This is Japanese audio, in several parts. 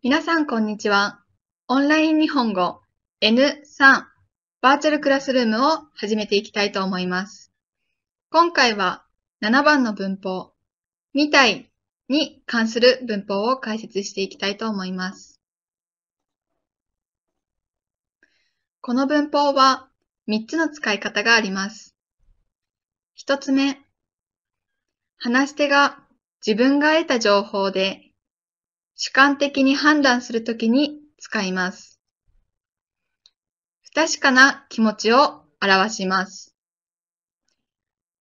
皆さん、こんにちは。オンライン日本語 N3 バーチャルクラスルームを始めていきたいと思います。今回は7番の文法2体に関する文法を解説していきたいと思います。この文法は3つの使い方があります。1つ目、話し手が自分が得た情報で主観的に判断するときに使います。不確かな気持ちを表します。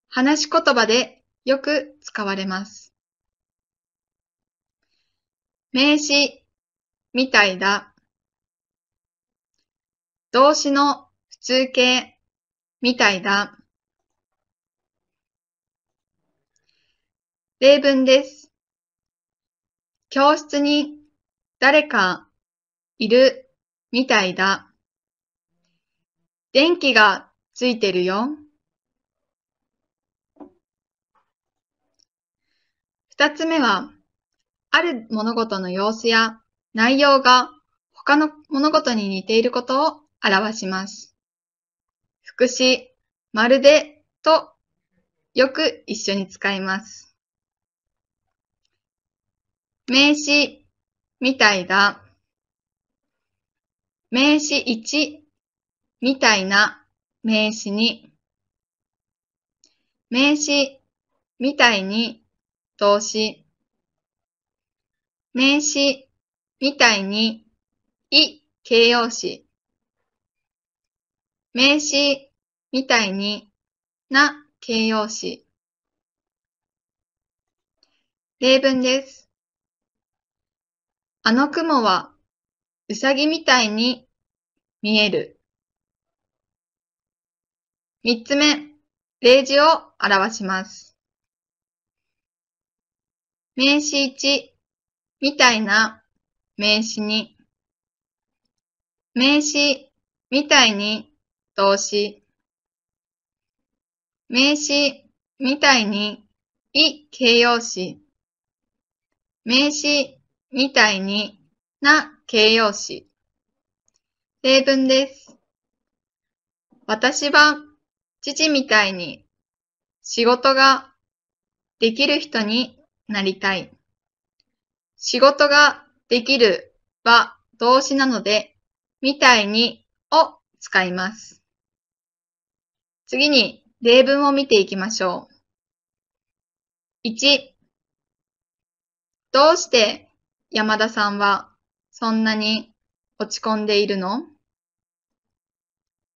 話し言葉でよく使われます。名詞みたいだ。動詞の普通形みたいだ。例文です。教室に誰かいるみたいだ。電気がついてるよ。二つ目は、ある物事の様子や内容が他の物事に似ていることを表します。副詞、まるでとよく一緒に使います。名詞みたいだ名詞一みたいな名詞に名詞みたいに動詞名詞みたいにい形容詞名詞みたいにな形容詞例文です。あの雲はうさぎみたいに見える。三つ目、例字を表します。名詞1、みたいな名詞2。名詞、みたいに動詞。名詞、みたいに、い形容詞。名詞、みたいにな形容詞。例文です。私は父みたいに仕事ができる人になりたい。仕事ができるは動詞なので、みたいにを使います。次に例文を見ていきましょう。1どうして山田さんはそんなに落ち込んでいるの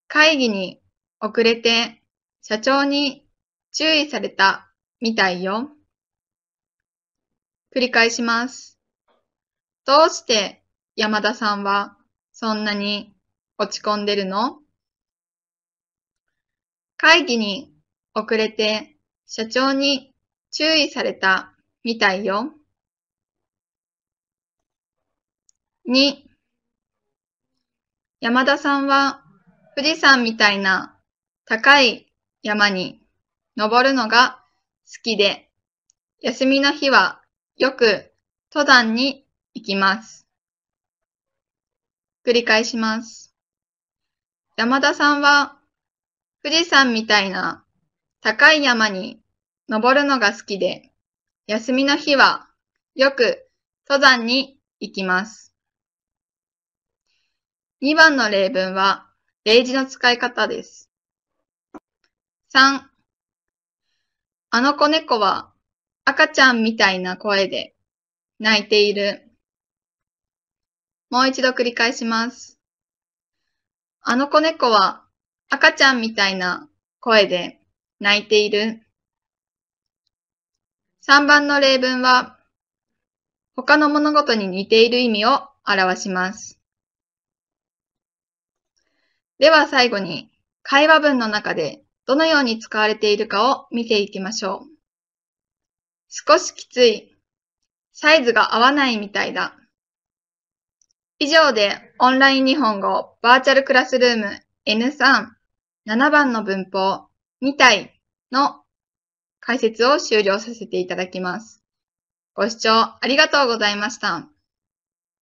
会議に遅れて社長に注意されたみたいよ。繰り返します。どうして山田さんはそんなに落ち込んでるの会議に遅れて社長に注意されたみたいよ。2、山田さんは富士山みたいな高い山に登るのが好きで、休みの日はよく登山に行きます。繰り返します。山田さんは富士山みたいな高い山に登るのが好きで、休みの日はよく登山に行きます。2番の例文は、例字の使い方です。3、あの子猫は赤ちゃんみたいな声で泣いている。もう一度繰り返します。あの子猫は赤ちゃんみたいな声で泣いている。3番の例文は、他の物事に似ている意味を表します。では最後に、会話文の中でどのように使われているかを見ていきましょう。少しきつい。サイズが合わないみたいだ。以上でオンライン日本語バーチャルクラスルーム N3 7番の文法2体の解説を終了させていただきます。ご視聴ありがとうございました。